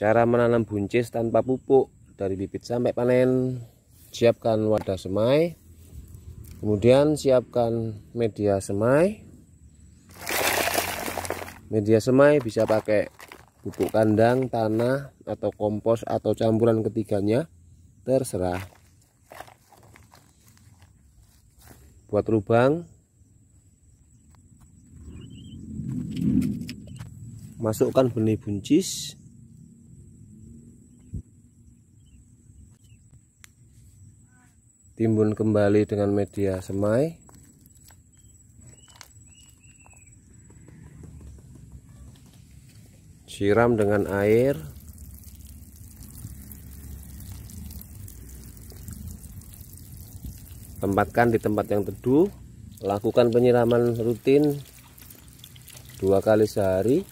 Cara menanam buncis tanpa pupuk dari bibit sampai panen. Siapkan wadah semai. Kemudian siapkan media semai. Media semai bisa pakai pupuk kandang, tanah, atau kompos atau campuran ketiganya. Terserah. Buat lubang masukkan benih buncis timbun kembali dengan media semai siram dengan air tempatkan di tempat yang teduh lakukan penyiraman rutin dua kali sehari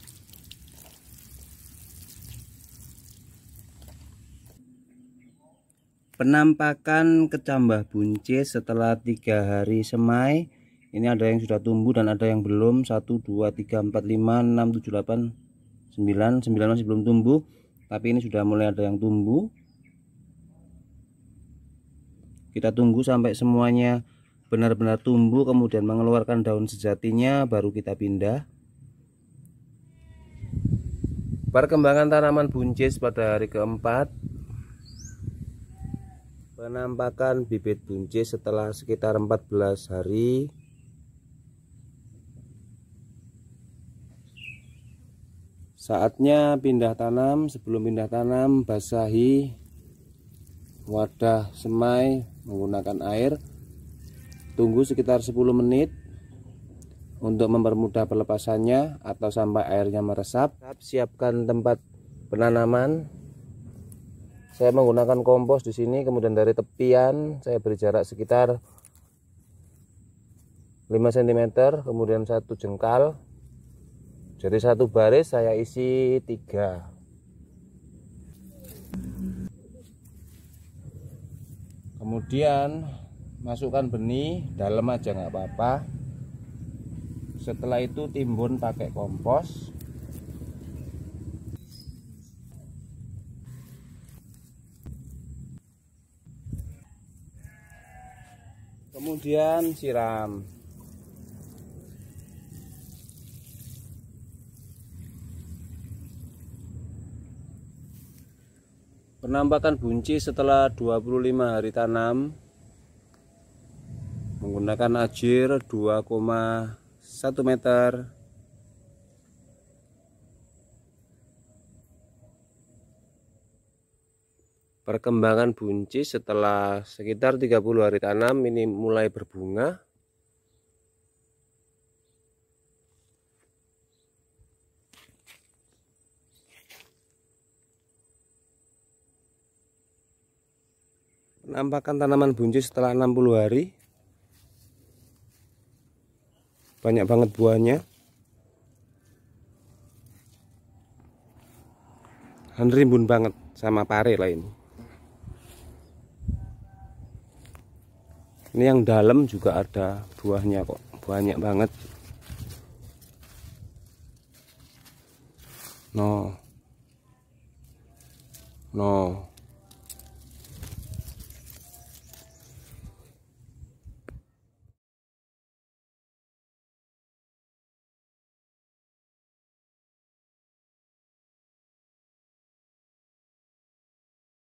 penampakan kecambah buncis setelah tiga hari semai ini ada yang sudah tumbuh dan ada yang belum 1 2 3 4 5 6 7 8 9 9 masih belum tumbuh tapi ini sudah mulai ada yang tumbuh kita tunggu sampai semuanya benar-benar tumbuh kemudian mengeluarkan daun sejatinya baru kita pindah perkembangan tanaman buncis pada hari keempat penampakan bibit buncis setelah sekitar 14 hari saatnya pindah tanam sebelum pindah tanam basahi wadah semai menggunakan air tunggu sekitar 10 menit untuk mempermudah pelepasannya atau sampai airnya meresap siapkan tempat penanaman saya menggunakan kompos di sini, kemudian dari tepian saya beri jarak sekitar 5 cm, kemudian satu jengkal. Jadi satu baris saya isi tiga. Kemudian masukkan benih, dalam aja nggak apa-apa. Setelah itu timbun pakai kompos. kemudian siram penampakan bunci setelah 25 hari tanam menggunakan ajir 2,1 meter perkembangan buncis setelah sekitar 30 hari tanam ini mulai berbunga penampakan tanaman buncis setelah 60 hari banyak banget buahnya rimbun banget sama pare lah ini ini yang dalam juga ada buahnya kok banyak banget no no